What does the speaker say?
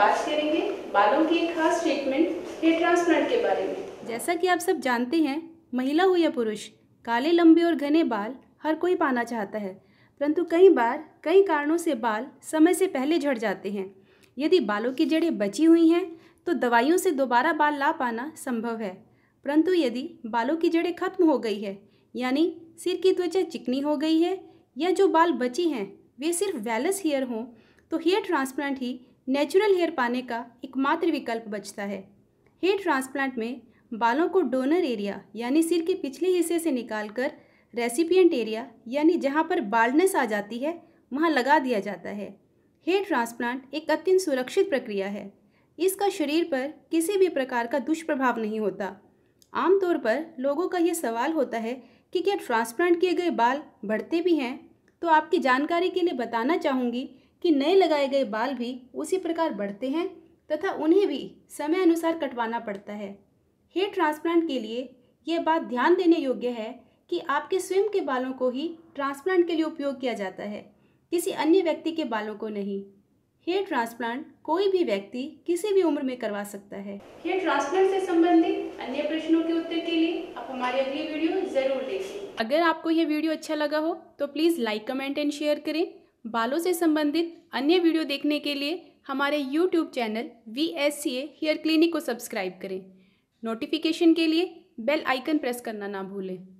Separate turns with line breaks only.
बात करेंगे बालों की एक खास ट्रीटमेंट हेयर ट्रांसप्लांट के बारे
में जैसा कि आप सब जानते हैं महिला हो या पुरुष काले लंबे और घने बाल हर कोई पाना चाहता है परंतु कई बार कई कारणों से बाल समय से पहले झड़ जाते हैं यदि बालों की जड़ें बची हुई हैं तो दवाइयों से दोबारा बाल ला पाना संभव है परंतु यदि बालों की जड़ें खत्म हो गई है यानी सिर की त्वचा चिकनी हो गई है या जो बाल बची हैं वे सिर्फ वैलस हेयर हों तो हेयर ट्रांसप्लांट ही नेचुरल हेयर पाने का एकमात्र विकल्प बचता है हेयर ट्रांसप्लांट में बालों को डोनर एरिया यानी सिर के पिछले हिस्से से निकालकर रेसिपिएंट एरिया यानी जहाँ पर बाल्डनेस आ जाती है वहाँ लगा दिया जाता है हेयर ट्रांसप्लांट एक अत्यंत सुरक्षित प्रक्रिया है इसका शरीर पर किसी भी प्रकार का दुष्प्रभाव नहीं होता आमतौर पर लोगों का यह सवाल होता है कि क्या ट्रांसप्लांट किए गए बाल बढ़ते भी हैं तो आपकी जानकारी के लिए बताना चाहूँगी कि नए लगाए गए बाल भी उसी प्रकार बढ़ते हैं तथा उन्हें भी समय अनुसार कटवाना पड़ता है हेयर ट्रांसप्लांट के लिए यह बात ध्यान देने योग्य है कि आपके स्वयं के बालों को ही ट्रांसप्लांट के लिए उपयोग किया जाता है किसी अन्य व्यक्ति के बालों को नहीं हेयर ट्रांसप्लांट कोई भी व्यक्ति किसी भी उम्र में करवा सकता है
हेयर ट्रांसप्लांट से संबंधित अन्य प्रश्नों
के उत्तर के लिए आप हमारी अगली वीडियो जरूर देखें अगर आपको यह वीडियो अच्छा लगा हो तो please like comment and share करें बालों से संबंधित अन्य वीडियो देखने के लिए हमारे YouTube channel V S C A hair clinic को सब्सक्राइब करें नोटिफिकेशन के लिए बेल आइकन प्रेस करना ना भूलें